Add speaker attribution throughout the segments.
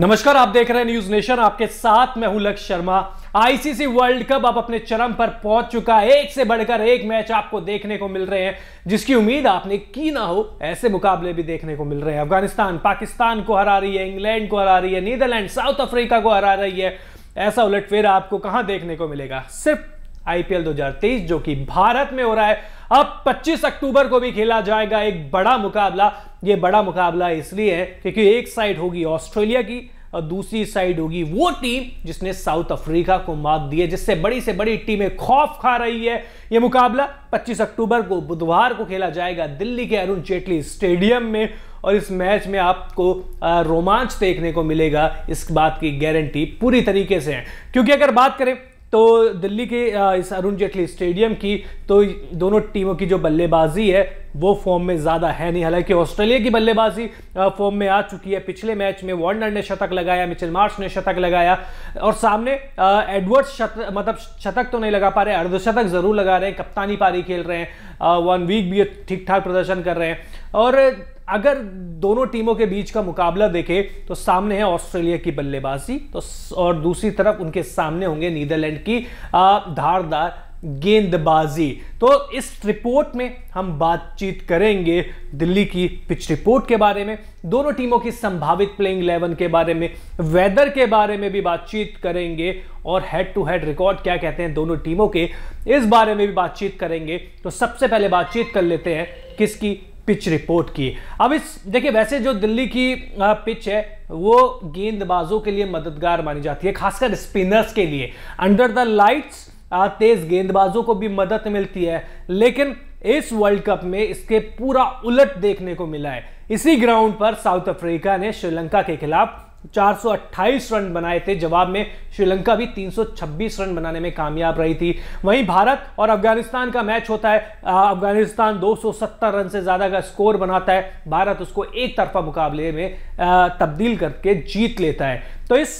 Speaker 1: नमस्कार आप देख रहे हैं न्यूज नेशन आपके साथ मैं हूं लक्ष्य शर्मा आईसीसी वर्ल्ड कप अब अपने चरम पर पहुंच चुका है एक से बढ़कर एक मैच आपको देखने को मिल रहे हैं जिसकी उम्मीद आपने की ना हो ऐसे मुकाबले भी देखने को मिल रहे हैं अफगानिस्तान पाकिस्तान को हरा रही है इंग्लैंड को हरा रही है नीदरलैंड साउथ अफ्रीका को हरा रही है ऐसा उलटफेर आपको कहां देखने को मिलेगा सिर्फ आईपीएल 2023 जो कि भारत में हो रहा है अब 25 अक्टूबर को भी खेला जाएगा एक बड़ा मुकाबला ये बड़ा मुकाबला इसलिए है क्योंकि एक साइड होगी ऑस्ट्रेलिया की और दूसरी साइड होगी वो टीम जिसने साउथ अफ्रीका को मात दी है जिससे बड़ी से बड़ी टीमें खौफ खा रही है ये मुकाबला 25 अक्टूबर को बुधवार को खेला जाएगा दिल्ली के अरुण जेटली स्टेडियम में और इस मैच में आपको रोमांच देखने को मिलेगा इस बात की गारंटी पूरी तरीके से है क्योंकि अगर बात करें तो दिल्ली के इस अरुण जेटली स्टेडियम की तो दोनों टीमों की जो बल्लेबाजी है वो फॉर्म में ज़्यादा है नहीं हालांकि ऑस्ट्रेलिया की बल्लेबाजी फॉर्म में आ चुकी है पिछले मैच में वार्नर ने शतक लगाया मिचेल मार्श ने शतक लगाया और सामने एडवर्ड्स शत मतलब शतक तो नहीं लगा पा रहे अर्धशतक ज़रूर लगा रहे हैं कप्तानी पारी खेल रहे हैं वन वीक भी ठीक ठाक प्रदर्शन कर रहे हैं और अगर दोनों टीमों के बीच का मुकाबला देखें तो सामने है ऑस्ट्रेलिया की बल्लेबाजी तो और दूसरी तरफ उनके सामने होंगे नीदरलैंड की धारदार गेंदबाजी तो इस रिपोर्ट में हम बातचीत करेंगे दिल्ली की पिच रिपोर्ट के बारे में दोनों टीमों की संभावित प्लेइंग इलेवन के बारे में वेदर के बारे में भी बातचीत करेंगे और हेड टू हेड रिकॉर्ड क्या कहते हैं दोनों टीमों के इस बारे में भी बातचीत करेंगे तो सबसे पहले बातचीत कर लेते हैं किसकी पिच रिपोर्ट की अब इस देखिए वैसे जो दिल्ली की पिच है वो गेंदबाजों के लिए मददगार मानी जाती है खासकर स्पिनर्स के लिए अंडर द लाइट्स तेज गेंदबाजों को भी मदद मिलती है लेकिन इस वर्ल्ड कप में इसके पूरा उलट देखने को मिला है इसी ग्राउंड पर साउथ अफ्रीका ने श्रीलंका के खिलाफ 428 रन बनाए थे जवाब में श्रीलंका भी 326 रन बनाने में कामयाब रही थी वहीं भारत और अफगानिस्तान का मैच होता है अफगानिस्तान 270 रन से ज़्यादा का स्कोर बनाता है भारत उसको एक तरफा मुकाबले में तब्दील करके जीत लेता है तो इस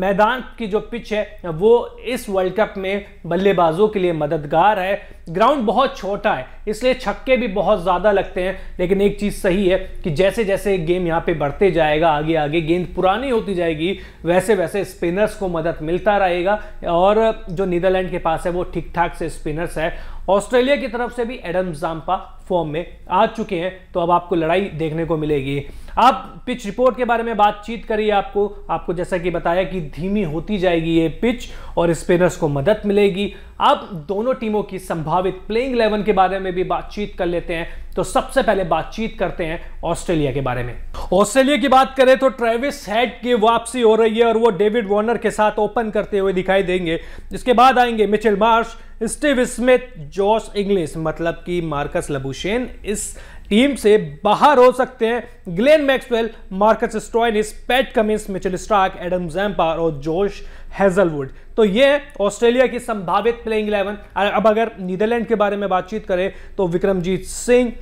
Speaker 1: मैदान की जो पिच है वो इस वर्ल्ड कप में बल्लेबाजों के लिए मददगार है ग्राउंड बहुत छोटा है इसलिए छक्के भी बहुत ज़्यादा लगते हैं लेकिन एक चीज़ सही है कि जैसे जैसे गेम यहाँ पे बढ़ते जाएगा आगे आगे गेंद पुरानी होती जाएगी वैसे वैसे स्पिनर्स को मदद मिलता रहेगा और जो नीदरलैंड के पास है वो ठीक ठाक से स्पिनर्स है ऑस्ट्रेलिया की तरफ से भी एडम जाम्पा फॉर्म में आ चुके हैं तो अब आपको लड़ाई देखने को मिलेगी आप पिच रिपोर्ट के बारे में बातचीत करिए आपको आपको जैसा कि बताया कि धीमी होती जाएगी ये पिच और स्पिनर्स को मदद मिलेगी अब दोनों टीमों की संभावित प्लेइंग इलेवन के बारे में भी बातचीत कर लेते हैं तो सबसे पहले बातचीत करते हैं ऑस्ट्रेलिया के बारे में ऑस्ट्रेलिया की बात करें तो ट्रेविस हेड की वापसी हो रही है और वो डेविड वॉर्नर के साथ ओपन करते हुए दिखाई देंगे इसके बाद आएंगे Mitchell Marsh Steve Smith Josh Inglis मतलब कि मार्कस लबुशेन इस टीम से बाहर हो सकते हैं Glenn Maxwell Marcus Stoinis Pat Cummins Mitchell Starc Adam Zampa और जोश हेजलवुड तो ये ऑस्ट्रेलिया की संभावित प्लेइंग इलेवन अब अगर नीदरलैंड के बारे में बातचीत करें तो Vikramjit Singh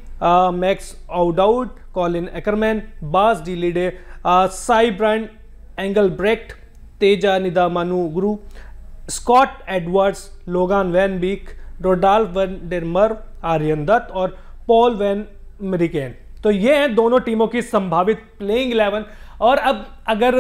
Speaker 1: Max O'Dowd Colin Ackermann Bas Leede Sybrand Engelbrecht Teja Nidamanuru Scott Edwards Logan van Beek Roelof van der Merwe Aryan Dutt और पॉल वैन रिकेन तो ये हैं दोनों टीमों की संभावित प्लेइंग इलेवन और अब अगर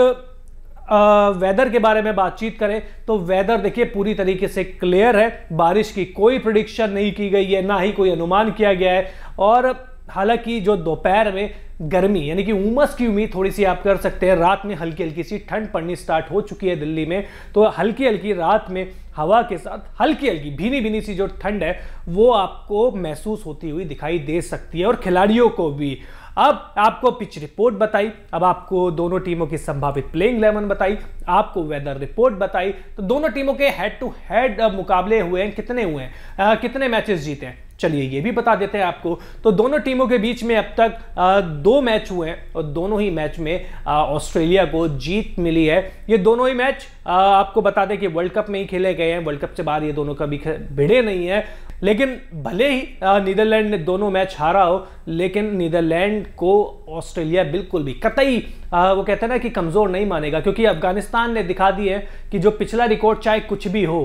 Speaker 1: आ, वेदर के बारे में बातचीत करें तो वेदर देखिए पूरी तरीके से क्लियर है बारिश की कोई प्रडिक्शन नहीं की गई है ना ही कोई अनुमान किया गया है और हालांकि जो दोपहर में गर्मी यानी कि उमस की उम्मीद थोड़ी सी आप कर सकते हैं रात में हल्की हल्की सी ठंड पड़नी स्टार्ट हो चुकी है दिल्ली में तो हल्की हल्की रात में हवा के साथ हल्की हल्की भीनी भीनी सी जो ठंड है वो आपको महसूस होती हुई दिखाई दे सकती है और खिलाड़ियों को भी अब आपको पिच रिपोर्ट बताई अब आपको दोनों टीमों की संभावित प्लेइंग इलेवन बताई आपको वेदर रिपोर्ट बताई तो दोनों टीमों के हेड टू हेड मुकाबले हुए हैं कितने हुए हैं कितने मैचेस जीते हैं चलिए ये भी बता देते हैं आपको तो दोनों टीमों के बीच में अब तक दो मैच हुए हैं और दोनों ही मैच में ऑस्ट्रेलिया को जीत मिली है ये दोनों ही मैच आपको बता दें कि वर्ल्ड कप में ही खेले गए हैं वर्ल्ड कप से बाहर ये दोनों कभी भिड़े नहीं है लेकिन भले ही नीदरलैंड ने दोनों मैच हारा हो लेकिन नीदरलैंड को ऑस्ट्रेलिया बिल्कुल भी कतई वो कहते हैं ना कि कमज़ोर नहीं मानेगा क्योंकि अफगानिस्तान ने दिखा दी है कि जो पिछला रिकॉर्ड चाहे कुछ भी हो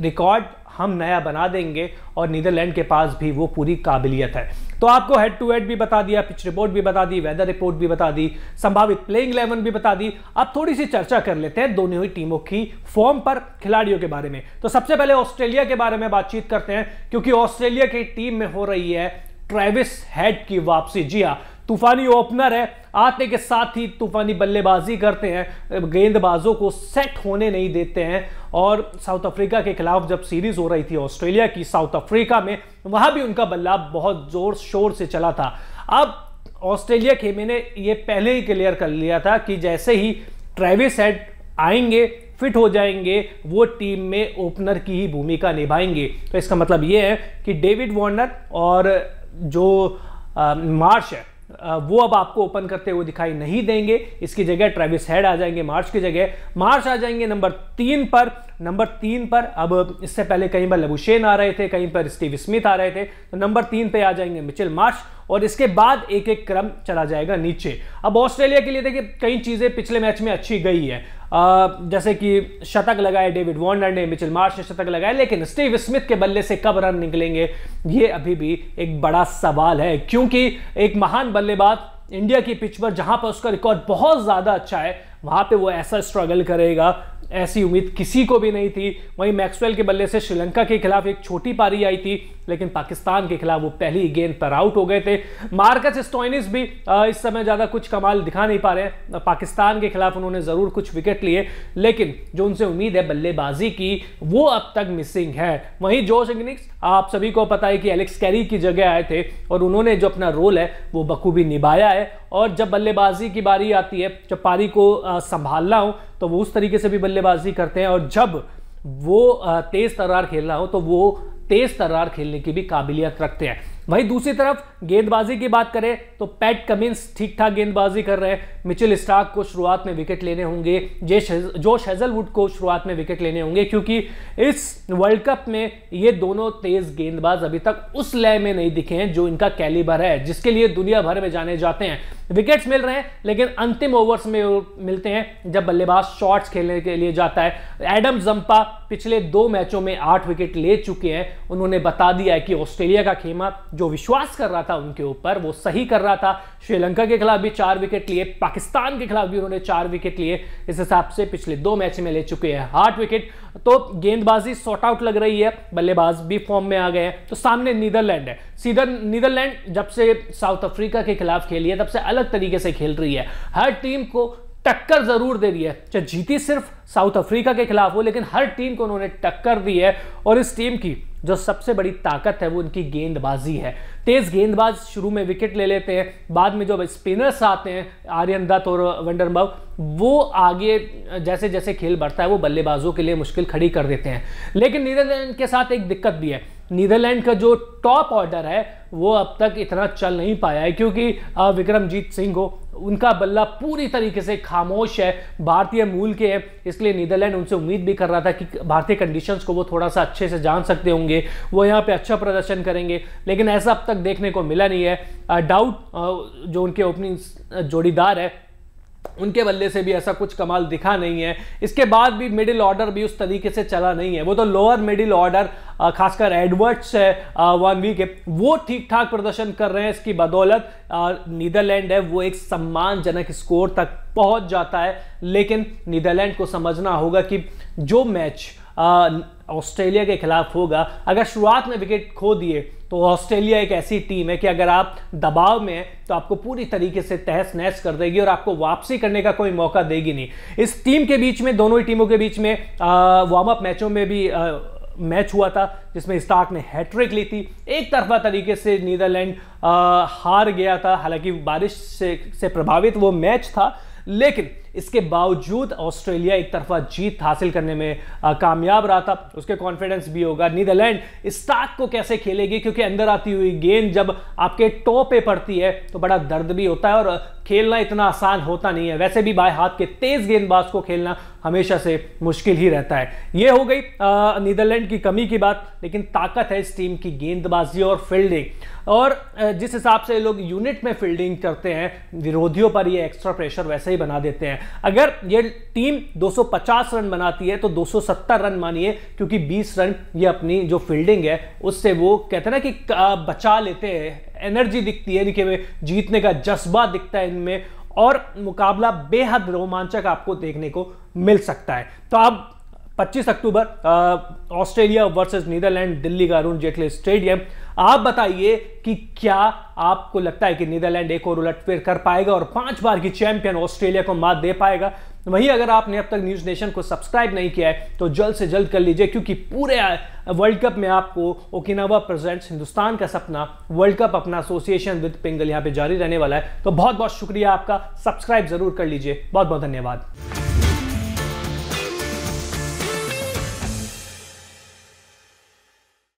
Speaker 1: रिकॉर्ड हम नया बना देंगे और नीदरलैंड के पास भी वो पूरी काबिलियत है तो आपको हेड टू हेड भी बता दिया पिच रिपोर्ट भी बता दी वेदर रिपोर्ट भी बता दी संभावित प्लेइंग इलेवन भी बता दी अब थोड़ी सी चर्चा कर लेते हैं दोनों ही टीमों की फॉर्म पर खिलाड़ियों के बारे में तो सबसे पहले ऑस्ट्रेलिया के बारे में बातचीत करते हैं क्योंकि ऑस्ट्रेलिया की टीम में हो रही है ट्रेविस हेड की वापसी जी हाँ तूफानी ओपनर है आते के साथ ही तूफानी बल्लेबाजी करते हैं गेंदबाजों को सेट होने नहीं देते हैं और साउथ अफ्रीका के खिलाफ जब सीरीज हो रही थी ऑस्ट्रेलिया की साउथ अफ्रीका में वहां भी उनका बल्ला बहुत जोर शोर से चला था अब ऑस्ट्रेलिया के मैंने ये पहले ही क्लियर कर लिया था कि जैसे ही ट्रेविस हेड आएंगे फिट हो जाएंगे वो टीम में ओपनर की ही भूमिका निभाएंगे तो इसका मतलब ये है कि डेविड वार्नर और जो मार्श है वो अब आपको ओपन करते हुए दिखाई नहीं देंगे इसकी जगह ट्रेविस हेड आ जाएंगे मार्च की जगह मार्च आ जाएंगे नंबर तीन पर नंबर तीन पर अब इससे पहले कहीं पर लबुशेन आ रहे थे कहीं पर स्टीव स्मिथ आ रहे थे तो नंबर तीन पे आ जाएंगे मिचिल मार्च और इसके बाद एक एक क्रम चला जाएगा नीचे अब ऑस्ट्रेलिया के लिए देखिए कई चीज़ें पिछले मैच में अच्छी गई है जैसे कि शतक लगाए डेविड वार्नर ने मिचिल मार्श ने शतक लगाए लेकिन स्टीव स्मिथ के बल्ले से कब रन निकलेंगे ये अभी भी एक बड़ा सवाल है क्योंकि एक महान बल्लेबाज इंडिया की पिच पर जहां पर उसका रिकॉर्ड बहुत ज़्यादा अच्छा है वहाँ पे वो ऐसा स्ट्रगल करेगा ऐसी उम्मीद किसी को भी नहीं थी वहीं मैक्सवेल के बल्ले से श्रीलंका के खिलाफ एक छोटी पारी आई थी लेकिन पाकिस्तान के खिलाफ वो पहली गेंद पर आउट हो गए थे मार्कस स्टोइनिस भी इस समय ज़्यादा कुछ कमाल दिखा नहीं पा रहे हैं पाकिस्तान के खिलाफ उन्होंने ज़रूर कुछ विकेट लिए लेकिन जो उनसे उम्मीद है बल्लेबाजी की वो अब तक मिसिंग है वहीं जोश इंगनिक्स आप सभी को पता है कि एलेक्स कैरी की जगह आए थे और उन्होंने जो अपना रोल है वो बखूबी निभाया है और जब बल्लेबाजी की बारी आती है जब पारी को संभालना हो तो वो उस तरीके से भी बल्लेबाजी करते हैं और जब वो तेज तर्रार खेलना हो तो वो तेज तर्रार खेलने की भी काबिलियत रखते हैं वहीं दूसरी तरफ गेंदबाजी की बात करें तो पैट कमिंस ठीक ठाक गेंदबाजी कर रहे हैं मिचिल स्टार्क को शुरुआत में विकेट लेने होंगे जे जोश हेजलवुड को शुरुआत में विकेट लेने होंगे क्योंकि इस वर्ल्ड कप में ये दोनों तेज गेंदबाज अभी तक उस लय में नहीं दिखे हैं जो इनका कैलिबर है जिसके लिए दुनिया भर में जाने जाते हैं विकेट्स मिल रहे हैं लेकिन अंतिम ओवर्स में मिलते हैं जब बल्लेबाज शॉट्स खेलने के लिए जाता है एडम जंपा पिछले दो मैचों में आठ विकेट ले चुके हैं उन्होंने बता दिया है कि ऑस्ट्रेलिया का खेमा जो विश्वास कर रहा था था उनके ऊपर वो सही कर रहा था श्रीलंका के खिलाफ भी चार विकेट लिए पाकिस्तान के खिलाफ भी उन्होंने चार विकेट लिए इस हिसाब से पिछले दो मैच में ले चुके हैं आठ विकेट तो गेंदबाजी शॉर्ट आउट लग रही है बल्लेबाज भी फॉर्म में आ गए हैं तो सामने नीदरलैंड है सीधा नीदरलैंड जब से साउथ अफ्रीका के खिलाफ खेली है तब से अलग तरीके से खेल रही है हर टीम को टक्कर जरूर दे रही है चाहे जीती सिर्फ साउथ अफ्रीका के खिलाफ हो लेकिन हर टीम को उन्होंने टक्कर दी है और इस टीम की जो सबसे बड़ी ताकत है वो उनकी गेंदबाजी है तेज़ गेंदबाज शुरू में विकेट ले लेते हैं बाद में जो स्पिनर्स आते हैं आर्यन दत्त और वंडरमव वो आगे जैसे जैसे खेल बढ़ता है वो बल्लेबाजों के लिए मुश्किल खड़ी कर देते हैं लेकिन नीरज के साथ एक दिक्कत भी है नीदरलैंड का जो टॉप ऑर्डर है वो अब तक इतना चल नहीं पाया है क्योंकि विक्रमजीत सिंह हो उनका बल्ला पूरी तरीके से खामोश है भारतीय मूल के हैं इसलिए नीदरलैंड उनसे उम्मीद भी कर रहा था कि भारतीय कंडीशंस को वो थोड़ा सा अच्छे से जान सकते होंगे वो यहाँ पे अच्छा प्रदर्शन करेंगे लेकिन ऐसा अब तक देखने को मिला नहीं है डाउट जो उनके ओपनिंग जोड़ीदार है उनके बल्ले से भी ऐसा कुछ कमाल दिखा नहीं है इसके बाद भी मिडिल ऑर्डर भी उस तरीके से चला नहीं है वो तो लोअर मिडिल ऑर्डर खासकर एडवर्ड्स है वन वीक है वो ठीक ठाक प्रदर्शन कर रहे हैं इसकी बदौलत नीदरलैंड है वो एक सम्मानजनक स्कोर तक पहुंच जाता है लेकिन नीदरलैंड को समझना होगा कि जो मैच ऑस्ट्रेलिया के खिलाफ होगा अगर शुरुआत में विकेट खो दिए तो ऑस्ट्रेलिया एक ऐसी टीम है कि अगर आप दबाव में हैं तो आपको पूरी तरीके से तहस नहस कर देगी और आपको वापसी करने का कोई मौका देगी नहीं इस टीम के बीच में दोनों ही टीमों के बीच में वार्म अप मैचों में भी आ, मैच हुआ था जिसमें स्टार्क ने हैट्रिक ली थी एक तरफा तरीके से नीदरलैंड हार गया था हालांकि बारिश से, से प्रभावित वो मैच था लेकिन इसके बावजूद ऑस्ट्रेलिया एक तरफा जीत हासिल करने में कामयाब रहा था उसके कॉन्फिडेंस भी होगा नीदरलैंड स्टार्क को कैसे खेलेगी क्योंकि अंदर आती हुई गेंद जब आपके टो पे पड़ती है तो बड़ा दर्द भी होता है और खेलना इतना आसान होता नहीं है वैसे भी बाय हाथ के तेज गेंदबाज को खेलना हमेशा से मुश्किल ही रहता है ये हो गई नीदरलैंड की कमी की बात लेकिन ताकत है इस टीम की गेंदबाजी और फील्डिंग और जिस हिसाब से लोग यूनिट में फील्डिंग करते हैं विरोधियों पर ये एक्स्ट्रा प्रेशर वैसे ही बना देते हैं अगर ये टीम 250 रन बनाती है तो 270 रन मानिए क्योंकि 20 रन ये अपनी जो फील्डिंग है उससे वो कहते हैं ना कि बचा लेते हैं एनर्जी दिखती है देखिए जीतने का जज्बा दिखता है इनमें और मुकाबला बेहद रोमांचक आपको देखने को मिल सकता है तो आप 25 अक्टूबर ऑस्ट्रेलिया वर्सेस नीदरलैंड दिल्ली का अरुण जेटली स्टेडियम आप बताइए कि क्या आपको लगता है कि नीदरलैंड एक और उलटफेर कर पाएगा और पांच बार की चैंपियन ऑस्ट्रेलिया को मात दे पाएगा वहीं अगर आपने अब तक न्यूज नेशन को सब्सक्राइब नहीं किया है तो जल्द से जल्द कर लीजिए क्योंकि पूरे वर्ल्ड कप में आपको ओकिनावा प्रेजेंट्स हिंदुस्तान का सपना वर्ल्ड कप अपना एसोसिएशन विद पिंगल यहाँ पे जारी रहने वाला है तो बहुत बहुत शुक्रिया आपका सब्सक्राइब जरूर कर लीजिए बहुत बहुत धन्यवाद